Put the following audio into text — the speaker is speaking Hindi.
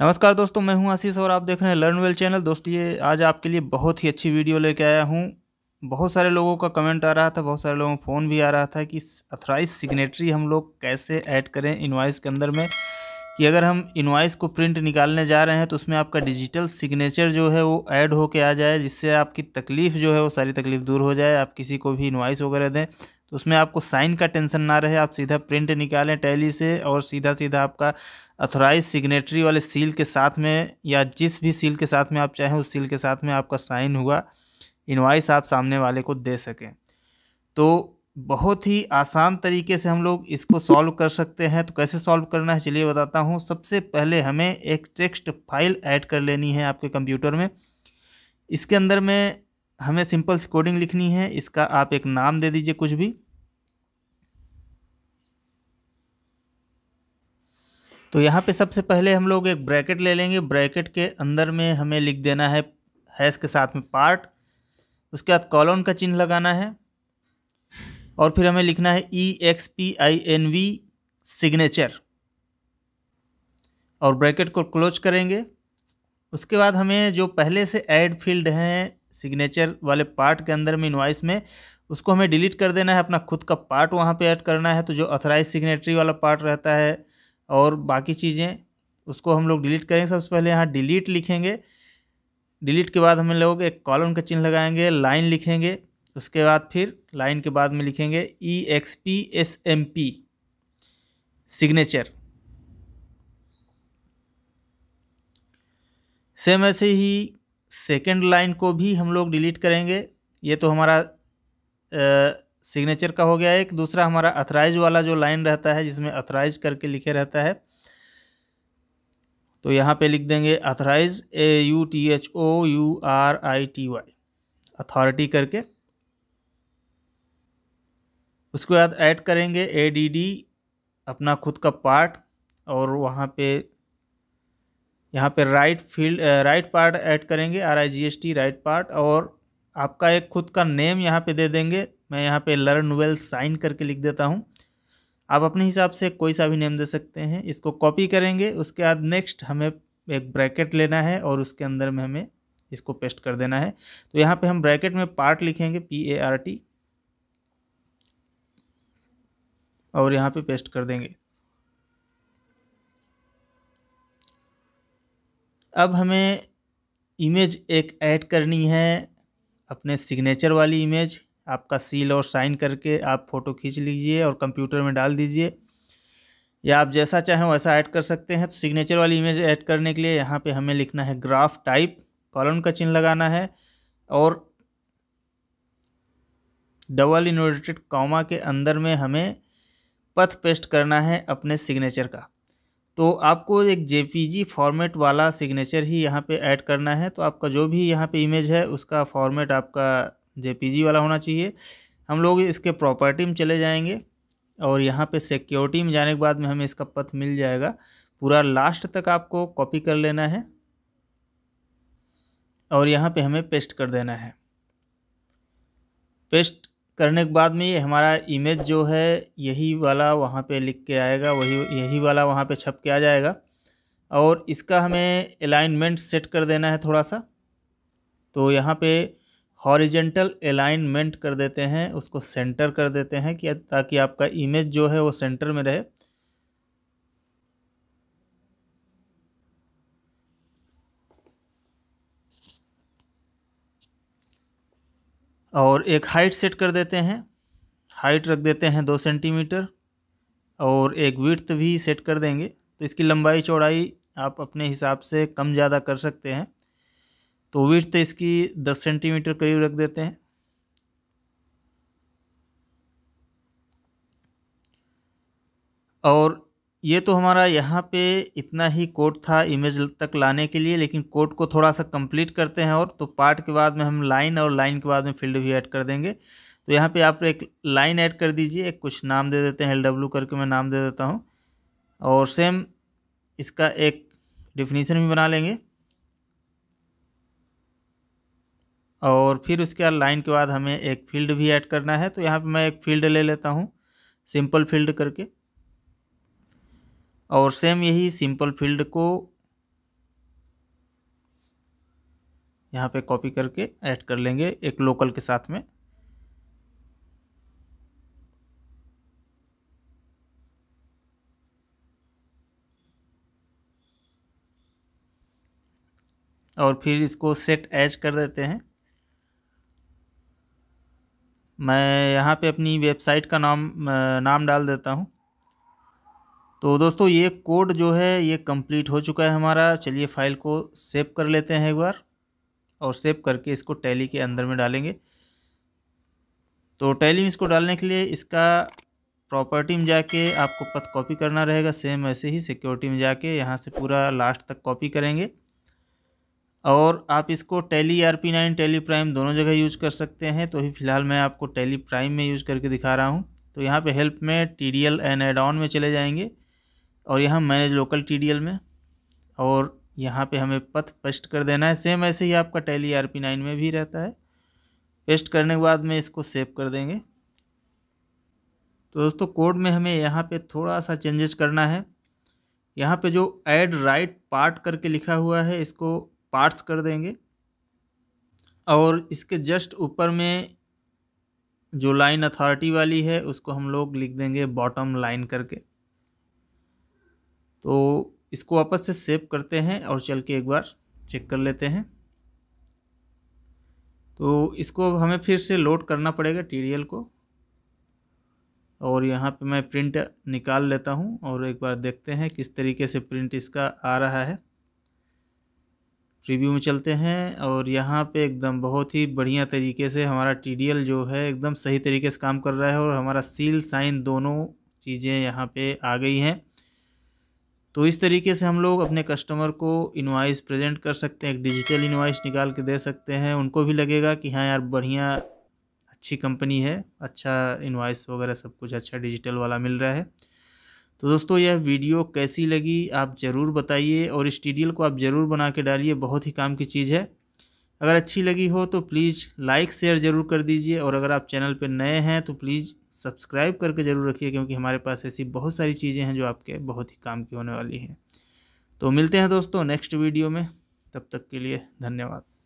नमस्कार दोस्तों मैं हूं आशीष और आप देख रहे हैं लर्न वेल चैनल दोस्तों ये आज आपके लिए बहुत ही अच्छी वीडियो लेके आया हूं बहुत सारे लोगों का कमेंट आ रहा था बहुत सारे लोगों फ़ोन भी आ रहा था कि अथराइज सिग्नेटरी हम लोग कैसे ऐड करें इन्वाइस के अंदर में कि अगर हम इन्वाइस को प्रिंट निकालने जा रहे हैं तो उसमें आपका डिजिटल सिग्नेचर जो है वो ऐड होके आ जाए जिससे आपकी तकलीफ़ जो है वो सारी तकलीफ़ दूर हो जाए आप किसी को भी इन्वाइस वगैरह दें तो उसमें आपको साइन का टेंशन ना रहे आप सीधा प्रिंट निकालें टैली से और सीधा सीधा आपका अथोराइज सिग्नेटरी वाले सील के साथ में या जिस भी सील के साथ में आप चाहें उस सील के साथ में आपका साइन हुआ इन्वाइस आप सामने वाले को दे सकें तो बहुत ही आसान तरीके से हम लोग इसको सॉल्व कर सकते हैं तो कैसे सॉल्व करना है चलिए बताता हूँ सबसे पहले हमें एक टेक्स्ट फाइल ऐड कर लेनी है आपके कंप्यूटर में इसके अंदर में हमें सिंपल सी कोडिंग लिखनी है इसका आप एक नाम दे दीजिए कुछ भी तो यहाँ पे सबसे पहले हम लोग एक ब्रैकेट ले लेंगे ब्रैकेट के अंदर में हमें लिख देना है हैश के साथ में पार्ट उसके बाद कॉलोन का चिन्ह लगाना है और फिर हमें लिखना है E X P I N V signature और ब्रैकेट को क्लोज करेंगे उसके बाद हमें जो पहले से ऐड फील्ड हैं सिग्नेचर वाले पार्ट के अंदर में इन्वाइस में उसको हमें डिलीट कर देना है अपना खुद का पार्ट वहाँ पे ऐड करना है तो जो अथराइज सिग्नेटरी वाला पार्ट रहता है और बाकी चीज़ें उसको हम लोग डिलीट करेंगे सबसे पहले यहाँ डिलीट लिखेंगे डिलीट के बाद हम लोग एक कॉलम का चिन्ह लगाएंगे लाइन लिखेंगे उसके बाद फिर लाइन के बाद में लिखेंगे E X P S M P signature same ऐसे ही सेकेंड लाइन को भी हम लोग डिलीट करेंगे ये तो हमारा सिग्नेचर का हो गया एक दूसरा हमारा अथराइज वाला जो लाइन रहता है जिसमें अथराइज करके लिखे रहता है तो यहाँ पे लिख देंगे authorise A U T H O R I T Y वाई अथॉरिटी करके उसके बाद ऐड करेंगे ए डी डी अपना खुद का पार्ट और वहाँ पे यहाँ पे right field right part add करेंगे R I G S T right part और आपका एक खुद का नेम यहाँ पे दे देंगे मैं यहाँ पे लर्न वेल साइन करके लिख देता हूँ आप अपने हिसाब से कोई सा भी नेम दे सकते हैं इसको कॉपी करेंगे उसके बाद नेक्स्ट हमें एक ब्रैकेट लेना है और उसके अंदर में हमें इसको पेस्ट कर देना है तो यहाँ पे हम ब्रैकेट में पार्ट लिखेंगे पी ए आर टी और यहाँ पे पेस्ट कर देंगे अब हमें इमेज एक ऐड करनी है अपने सिग्नेचर वाली इमेज आपका सील और साइन करके आप फ़ोटो खींच लीजिए और कंप्यूटर में डाल दीजिए या आप जैसा चाहें वैसा ऐड कर सकते हैं तो सिग्नेचर वाली इमेज ऐड करने के लिए यहाँ पे हमें लिखना है ग्राफ टाइप कॉलम का चिन्ह लगाना है और डबल इन्वर्टेड कॉमा के अंदर में हमें पथ पेस्ट करना है अपने सिग्नेचर का तो आपको एक जे फॉर्मेट वाला सिग्नेचर ही यहाँ पे ऐड करना है तो आपका जो भी यहाँ पे इमेज है उसका फॉर्मेट आपका जे वाला होना चाहिए हम लोग इसके प्रॉपर्टी में चले जाएंगे और यहाँ पे सिक्योरिटी में जाने के बाद में हमें इसका पथ मिल जाएगा पूरा लास्ट तक आपको कॉपी कर लेना है और यहाँ पे हमें पेस्ट कर देना है पेस्ट करने के बाद में ये हमारा इमेज जो है यही वाला वहाँ पे लिख के आएगा वही यही वाला वहाँ पे छप के आ जाएगा और इसका हमें अलाइनमेंट सेट कर देना है थोड़ा सा तो यहाँ पे हॉरिजेंटल अलाइनमेंट कर देते हैं उसको सेंटर कर देते हैं कि ताकि आपका इमेज जो है वो सेंटर में रहे और एक हाइट सेट कर देते हैं हाइट रख देते हैं दो सेंटीमीटर और एक विर्थ भी सेट कर देंगे तो इसकी लंबाई चौड़ाई आप अपने हिसाब से कम ज़्यादा कर सकते हैं तो विर्थ इसकी दस सेंटीमीटर करीब रख देते हैं और ये तो हमारा यहाँ पे इतना ही कोड था इमेज तक लाने के लिए लेकिन कोड को थोड़ा सा कंप्लीट करते हैं और तो पार्ट के बाद में हम लाइन और लाइन के बाद में फील्ड भी ऐड कर देंगे तो यहाँ पे आप एक लाइन ऐड कर दीजिए एक कुछ नाम दे देते हैं एल डब्ल्यू करके मैं नाम दे देता हूँ और सेम इसका एक डिफिनीसन भी बना लेंगे और फिर उसके बाद लाइन के बाद हमें एक फील्ड भी ऐड करना है तो यहाँ पर मैं एक फील्ड ले लेता हूँ सिंपल फील्ड करके और सेम यही सिंपल फील्ड को यहाँ पे कॉपी करके ऐड कर लेंगे एक लोकल के साथ में और फिर इसको सेट एज कर देते हैं मैं यहाँ पे अपनी वेबसाइट का नाम नाम डाल देता हूँ तो दोस्तों ये कोड जो है ये कंप्लीट हो चुका है हमारा चलिए फाइल को सेव कर लेते हैं एक बार और सेव करके इसको टैली के अंदर में डालेंगे तो टैली में इसको डालने के लिए इसका प्रॉपर्टी में जाके आपको पथ कॉपी करना रहेगा सेम ऐसे ही सिक्योरिटी में जाके यहाँ से पूरा लास्ट तक कॉपी करेंगे और आप इसको Tally R P nine Tally Prime दोनों जगह यूज कर सकते हैं तो ही फिलहाल मैं आपको टेली प्राइम में यूज करके दिखा रहा हूँ तो यहाँ पे हेल्प में T D L and add on में चले जाएंगे और यहाँ मैनेज लोकल टी में और यहाँ पे हमें पथ पेस्ट कर देना है सेम ऐसे ही आपका टैली आर पी नाइन में भी रहता है पेस्ट करने के बाद में इसको सेव कर देंगे तो दोस्तों कोड में हमें यहाँ पे थोड़ा सा चेंजेस करना है यहाँ पे जो ऐड राइट पार्ट करके लिखा हुआ है इसको पार्ट्स कर देंगे और इसके जस्ट ऊपर में जो लाइन अथॉरिटी वाली है उसको हम लोग लिख देंगे बॉटम लाइन करके तो इसको वापस से सेव करते हैं और चल के एक बार चेक कर लेते हैं तो इसको हमें फिर से लोड करना पड़ेगा टी को और यहाँ पे मैं प्रिंट निकाल लेता हूँ और एक बार देखते हैं किस तरीके से प्रिंट इसका आ रहा है प्रीव्यू में चलते हैं और यहाँ पे एकदम बहुत ही बढ़िया तरीके से हमारा टी जो है एकदम सही तरीके से काम कर रहा है और हमारा सील साइन दोनों चीज़ें यहाँ पे आ गई हैं तो इस तरीके से हम लोग अपने कस्टमर को इन्वाइस प्रेजेंट कर सकते हैं एक डिजिटल इन्वाइस निकाल के दे सकते हैं उनको भी लगेगा कि हाँ यार बढ़िया अच्छी कंपनी है अच्छा इन्वाइस वगैरह सब कुछ अच्छा डिजिटल वाला मिल रहा है तो दोस्तों यह वीडियो कैसी लगी आप ज़रूर बताइए और इस टीडियल को आप ज़रूर बना के डालिए बहुत ही काम की चीज़ है अगर अच्छी लगी हो तो प्लीज़ लाइक शेयर ज़रूर कर दीजिए और अगर आप चैनल पर नए हैं तो प्लीज़ सब्सक्राइब करके ज़रूर रखिए क्योंकि हमारे पास ऐसी बहुत सारी चीज़ें हैं जो आपके बहुत ही काम की होने वाली हैं तो मिलते हैं दोस्तों नेक्स्ट वीडियो में तब तक के लिए धन्यवाद